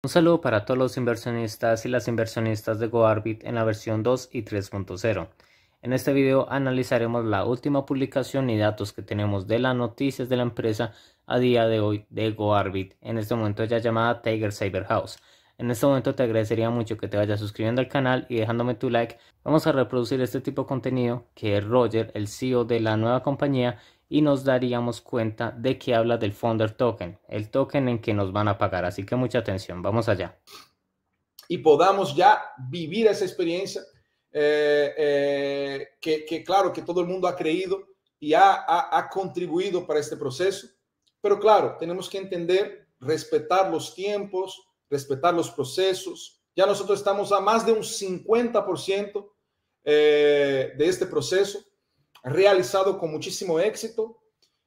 Un saludo para todos los inversionistas y las inversionistas de GoArbit en la versión 2 y 3.0. En este video analizaremos la última publicación y datos que tenemos de las noticias de la empresa a día de hoy de GoArbit, en este momento ya llamada Tiger Cyber House. En este momento te agradecería mucho que te vayas suscribiendo al canal y dejándome tu like. Vamos a reproducir este tipo de contenido que Roger, el CEO de la nueva compañía, y nos daríamos cuenta de que habla del founder token, el token en que nos van a pagar. Así que mucha atención, vamos allá. Y podamos ya vivir esa experiencia eh, eh, que, claro que todo el mundo ha creído y ha, contribuido para este proceso. Pero claro, tenemos que entender, respetar los tiempos, respetar los procesos. Ya nosotros estamos a más de un 50% eh, de este proceso realizado con muchísimo éxito.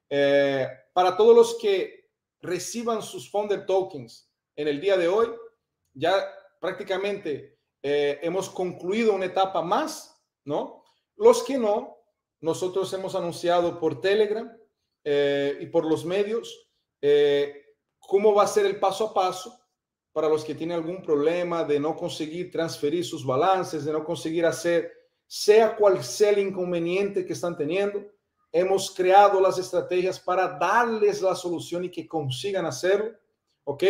Eh, para todos los que reciban sus Founder Tokens en el día de hoy, ya prácticamente eh, hemos concluido una etapa más, ¿no? Los que no, nosotros hemos anunciado por Telegram eh, y por los medios cómo va a ser el paso a paso para los que tienen algún problema de no conseguir transferir sus balances, de no conseguir hacer sea cual sea el inconveniente que están teniendo, hemos creado las estrategias para darles la solución y que consigan hacerlo, ¿ok?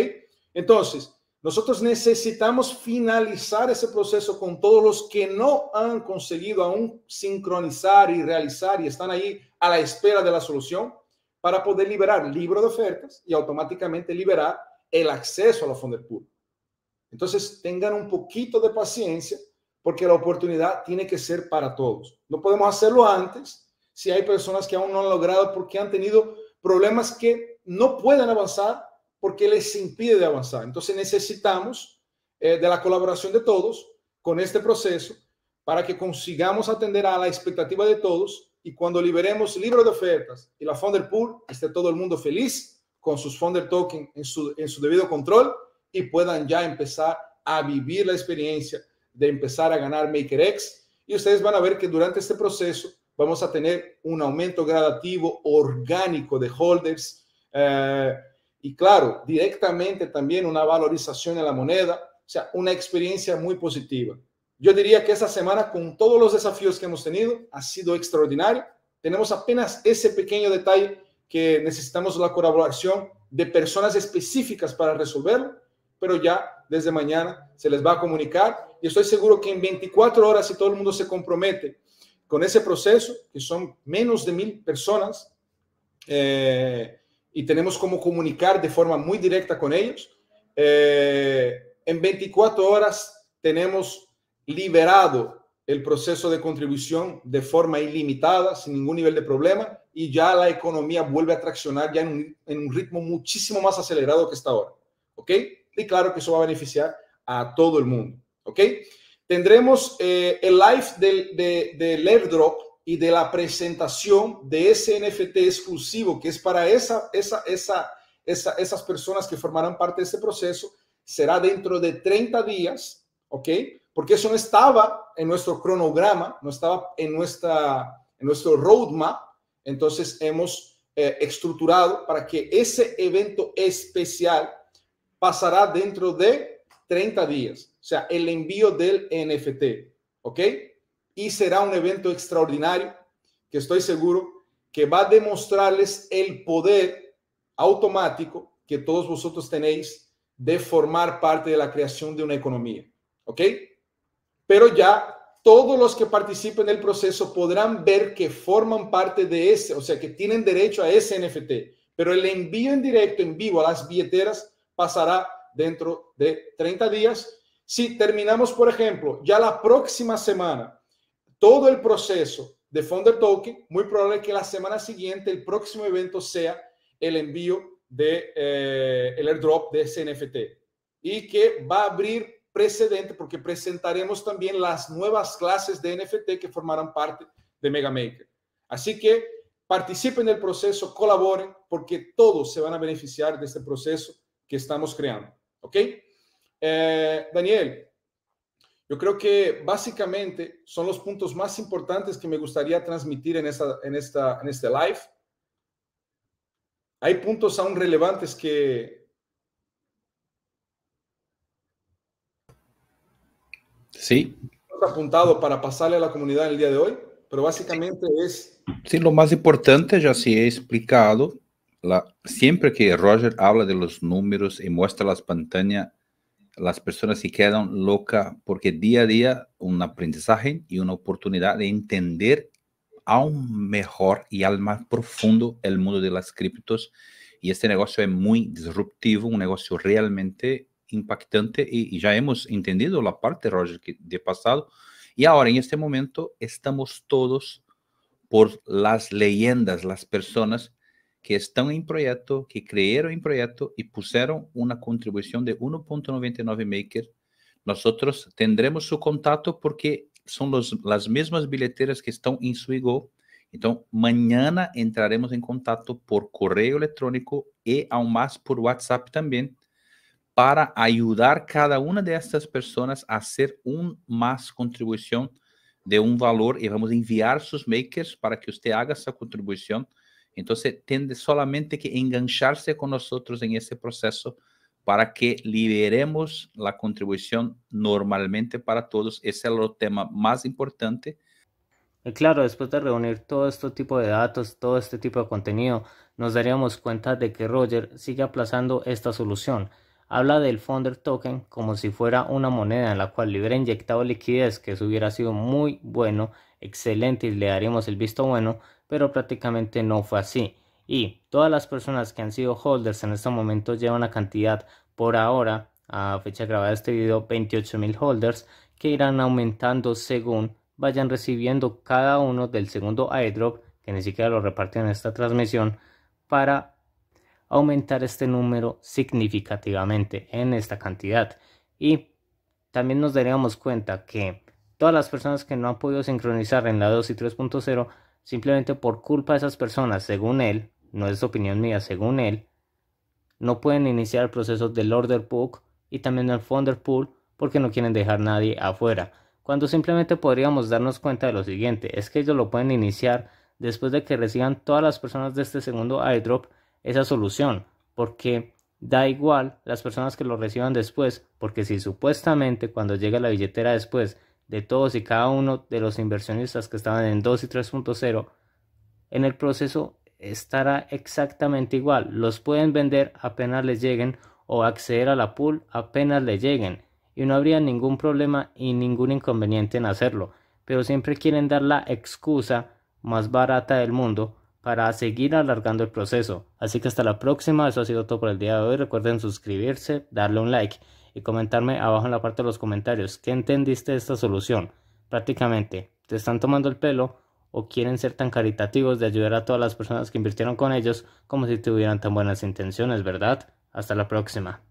Entonces, nosotros necesitamos finalizar ese proceso con todos los que no han conseguido aún sincronizar y realizar y están ahí a la espera de la solución para poder liberar libro de ofertas y automáticamente liberar el acceso a la Pool. Entonces, tengan un poquito de paciencia porque la oportunidad tiene que ser para todos. No podemos hacerlo antes si hay personas que aún no han logrado porque han tenido problemas que no pueden avanzar porque les impide avanzar. Entonces necesitamos eh, de la colaboración de todos con este proceso para que consigamos atender a la expectativa de todos y cuando liberemos libros de ofertas y la Founder Pool, esté todo el mundo feliz con sus Founder Token en su, en su debido control y puedan ya empezar a vivir la experiencia de empezar a ganar Maker MakerX y ustedes van a ver que durante este proceso vamos a tener un aumento gradativo orgánico de holders eh, y claro, directamente también una valorización de la moneda, o sea, una experiencia muy positiva. Yo diría que esta semana, con todos los desafíos que hemos tenido, ha sido extraordinario. Tenemos apenas ese pequeño detalle que necesitamos la colaboración de personas específicas para resolverlo, pero ya desde mañana, se les va a comunicar y estoy seguro que en 24 horas, si todo el mundo se compromete con ese proceso, que son menos de mil personas, eh, y tenemos como comunicar de forma muy directa con ellos, eh, en 24 horas tenemos liberado el proceso de contribución de forma ilimitada, sin ningún nivel de problema, y ya la economía vuelve a traccionar ya en un, ritmo muchísimo más acelerado que está ahora. ¿Ok? y claro que eso va a beneficiar a todo el mundo, ¿ok? Tendremos eh, el live del, de, del airdrop y de la presentación de ese NFT exclusivo que es para esa, esa, esa, esa, esas personas que formarán parte de ese proceso. Será dentro de 30 días, ¿ok? Porque eso no estaba en nuestro cronograma, no estaba en, nuestra, en nuestro roadmap. Entonces hemos eh, estructurado para que ese evento especial pasará dentro de 30 días, o sea, el envío del NFT, ¿ok? Y será un evento extraordinario que estoy seguro que va a demostrarles el poder automático que todos vosotros tenéis de formar parte de la creación de una economía, ¿ok? Pero ya todos los que participen el proceso podrán ver que forman parte de ese, o sea, que tienen derecho a ese NFT, pero el envío en directo, en vivo a las billeteras, pasará dentro de 30 días. Si terminamos, por ejemplo, ya la próxima semana todo el proceso de Founder Token, muy probable que la semana siguiente el próximo evento sea el envío de eh, el airdrop de ese NFT y que va a abrir precedente porque presentaremos también las nuevas clases de NFT que formarán parte de Megamaker. Así que participen del proceso, colaboren porque todos se van a beneficiar de este proceso que estamos creando. ¿Ok? Eh, Daniel, yo creo que básicamente son los puntos más importantes que me gustaría transmitir en, en, esta, en este live. Hay puntos aún relevantes que... Sí. Apuntado para pasarle a la comunidad en el día de hoy, pero básicamente es... Sí, lo más importante ya se sí he explicado siempre que Roger habla de los números y muestra las pantallas, las personas se quedan locas porque día a día un aprendizaje y una oportunidad de entender aún mejor y al más profundo el mundo de las criptos. Y este negocio es muy disruptivo, un negocio realmente impactante y, ya hemos entendido la parte, Roger, de pasado. Y ahora en este momento estamos todos por las leyendas, las personas que estão em projeto, que crearam em projeto e puseram uma contribuição de 1.99 Maker. nós tendremos seu contato porque são as mesmas bilheteiras que estão em Suigo. Então, amanhã entraremos em contato por correio eletrônico e ao mais por WhatsApp também, para ajudar cada uma dessas pessoas a ser um mais contribuição de um valor e vamos enviar seus makers para que você haga essa contribuição Entonces tiene solamente que engancharse con nosotros en ese proceso para que liberemos la contribución normalmente para todos. Ese es el tema más importante. Claro, después de reunir todo este tipo de datos, todo este tipo de contenido, nos daríamos cuenta de que Roger sigue aplazando esta solución. Habla del founder Token como si fuera una moneda en la cual le hubiera inyectado liquidez, que eso hubiera sido muy bueno, excelente y le daríamos el visto bueno, pero prácticamente no fue así. Y todas las personas que han sido holders en este momento llevan una cantidad por ahora, a fecha grabada de este video, 28.000 holders que irán aumentando según vayan recibiendo cada uno del segundo airdrop, que ni siquiera lo repartió en esta transmisión, para aumentar este número significativamente en esta cantidad. Y también nos daríamos cuenta que todas las personas que no han podido sincronizar en la 2 y 3.0 simplemente por culpa de esas personas, según él, no es opinión mía, según él, no pueden iniciar el proceso del order book y también del founder pool porque no quieren dejar nadie afuera. Cuando simplemente podríamos darnos cuenta de lo siguiente, es que ellos lo pueden iniciar después de que reciban todas las personas de este segundo airdrop esa solución, porque da igual las personas que lo reciban después, porque si supuestamente cuando llega la billetera después de todos y cada uno de los inversionistas que estaban en 2 y 3.0, en el proceso estará exactamente igual. Los pueden vender apenas les lleguen o acceder a la pool apenas les lleguen y no habría ningún problema y ningún inconveniente en hacerlo, pero siempre quieren dar la excusa más barata del mundo para seguir alargando el proceso. Así que hasta la próxima, eso ha sido todo por el día de hoy. Recuerden suscribirse, darle un like y comentarme abajo en la parte de los comentarios qué entendiste de esta solución. Prácticamente, ¿te están tomando el pelo o quieren ser tan caritativos de ayudar a todas las personas que invirtieron con ellos como si tuvieran tan buenas intenciones, verdad? Hasta la próxima.